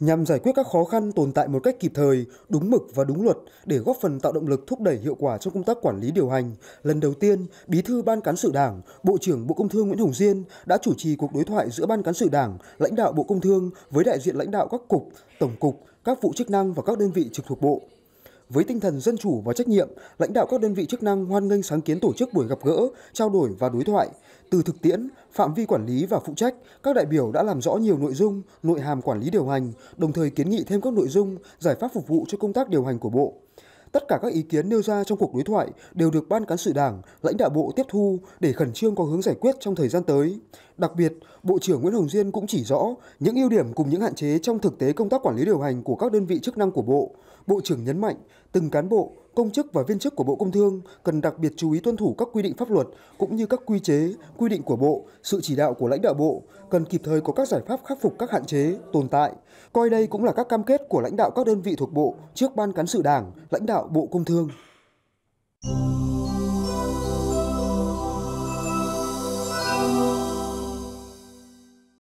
nhằm giải quyết các khó khăn tồn tại một cách kịp thời, đúng mực và đúng luật để góp phần tạo động lực thúc đẩy hiệu quả trong công tác quản lý điều hành. Lần đầu tiên, Bí thư Ban cán sự Đảng, Bộ trưởng Bộ Công Thương Nguyễn Hồng Diên đã chủ trì cuộc đối thoại giữa Ban cán sự Đảng, lãnh đạo Bộ Công Thương với đại diện lãnh đạo các cục, tổng cục, các vụ chức năng và các đơn vị trực thuộc bộ. Với tinh thần dân chủ và trách nhiệm, lãnh đạo các đơn vị chức năng hoan nghênh sáng kiến tổ chức buổi gặp gỡ, trao đổi và đối thoại. Từ thực tiễn, phạm vi quản lý và phụ trách, các đại biểu đã làm rõ nhiều nội dung, nội hàm quản lý điều hành, đồng thời kiến nghị thêm các nội dung, giải pháp phục vụ cho công tác điều hành của Bộ. Tất cả các ý kiến nêu ra trong cuộc đối thoại đều được Ban Cán sự Đảng, lãnh đạo Bộ tiếp thu để khẩn trương có hướng giải quyết trong thời gian tới. Đặc biệt, Bộ trưởng Nguyễn Hồng Diên cũng chỉ rõ những ưu điểm cùng những hạn chế trong thực tế công tác quản lý điều hành của các đơn vị chức năng của Bộ. Bộ trưởng nhấn mạnh, từng cán bộ, công chức và viên chức của Bộ Công Thương cần đặc biệt chú ý tuân thủ các quy định pháp luật cũng như các quy chế, quy định của Bộ, sự chỉ đạo của lãnh đạo Bộ, cần kịp thời có các giải pháp khắc phục các hạn chế, tồn tại. Coi đây cũng là các cam kết của lãnh đạo các đơn vị thuộc Bộ trước Ban Cán sự Đảng, lãnh đạo Bộ Công Thương.